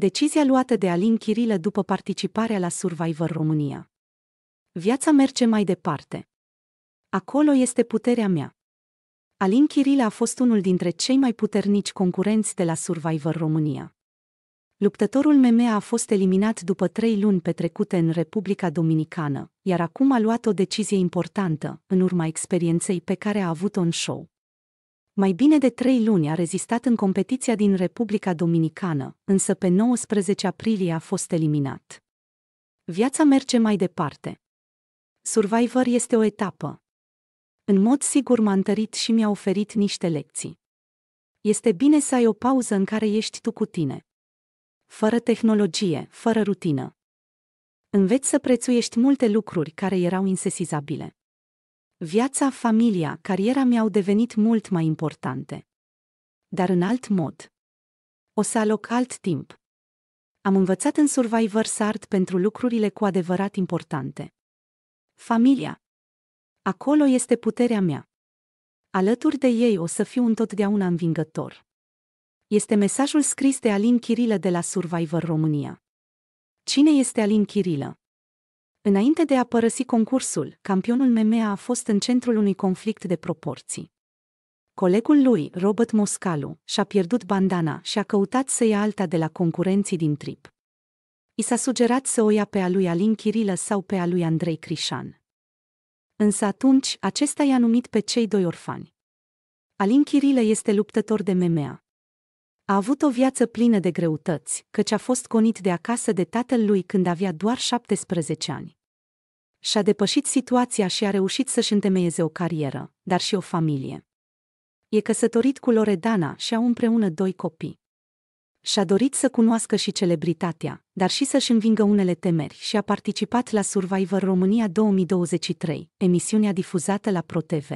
Decizia luată de Alin Chirilă după participarea la Survivor România. Viața merge mai departe. Acolo este puterea mea. Alin Chirilă a fost unul dintre cei mai puternici concurenți de la Survivor România. Luptătorul MMA a fost eliminat după trei luni petrecute în Republica Dominicană, iar acum a luat o decizie importantă, în urma experienței pe care a avut-o în show mai bine de trei luni a rezistat în competiția din Republica Dominicană, însă pe 19 aprilie a fost eliminat. Viața merge mai departe. Survivor este o etapă. În mod sigur m-a întărit și mi-a oferit niște lecții. Este bine să ai o pauză în care ești tu cu tine. Fără tehnologie, fără rutină. Înveți să prețuiești multe lucruri care erau insesizabile. Viața, familia, cariera mi-au devenit mult mai importante. Dar în alt mod. O să aloc alt timp. Am învățat în Survivor Sart pentru lucrurile cu adevărat importante. Familia. Acolo este puterea mea. Alături de ei o să fiu întotdeauna învingător. Este mesajul scris de Alin Chirilă de la Survivor România. Cine este Alin Chirilă? Înainte de a părăsi concursul, campionul MMA a fost în centrul unui conflict de proporții. Colegul lui, Robert Moscalu, și-a pierdut bandana și a căutat să ia alta de la concurenții din trip. I s-a sugerat să o ia pe a lui Alin Chirilă sau pe a lui Andrei Crișan. Însă atunci, acesta i-a numit pe cei doi orfani. Alin Chirilă este luptător de MMA, a avut o viață plină de greutăți, căci a fost conit de acasă de tatăl lui când avea doar 17 ani. Și-a depășit situația și a reușit să-și întemeieze o carieră, dar și o familie. E căsătorit cu Loredana și au împreună doi copii. Și-a dorit să cunoască și celebritatea, dar și să-și învingă unele temeri și a participat la Survivor România 2023, emisiunea difuzată la ProTV.